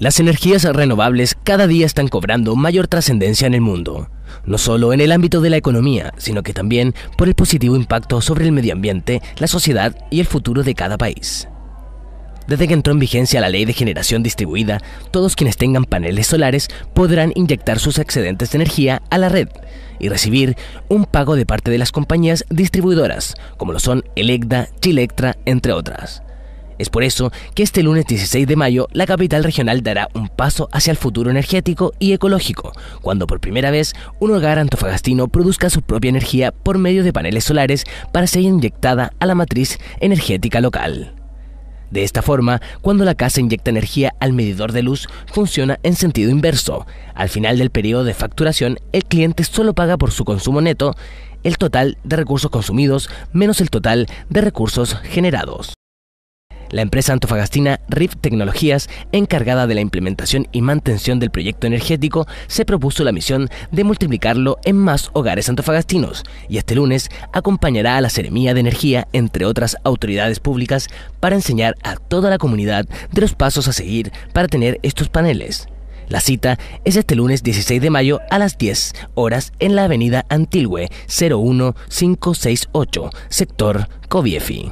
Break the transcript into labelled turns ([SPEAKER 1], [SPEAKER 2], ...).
[SPEAKER 1] Las energías renovables cada día están cobrando mayor trascendencia en el mundo, no solo en el ámbito de la economía, sino que también por el positivo impacto sobre el medio ambiente, la sociedad y el futuro de cada país. Desde que entró en vigencia la ley de generación distribuida, todos quienes tengan paneles solares podrán inyectar sus excedentes de energía a la red y recibir un pago de parte de las compañías distribuidoras, como lo son Electa, Chilectra, entre otras es por eso que este lunes 16 de mayo la capital regional dará un paso hacia el futuro energético y ecológico, cuando por primera vez un hogar antofagastino produzca su propia energía por medio de paneles solares para ser inyectada a la matriz energética local. De esta forma, cuando la casa inyecta energía al medidor de luz, funciona en sentido inverso. Al final del periodo de facturación, el cliente solo paga por su consumo neto el total de recursos consumidos menos el total de recursos generados. La empresa antofagastina RIF Tecnologías, encargada de la implementación y mantención del proyecto energético, se propuso la misión de multiplicarlo en más hogares antofagastinos y este lunes acompañará a la Ceremía de Energía, entre otras autoridades públicas, para enseñar a toda la comunidad de los pasos a seguir para tener estos paneles. La cita es este lunes 16 de mayo a las 10 horas en la avenida Antilwe, 01568, sector Coviefi.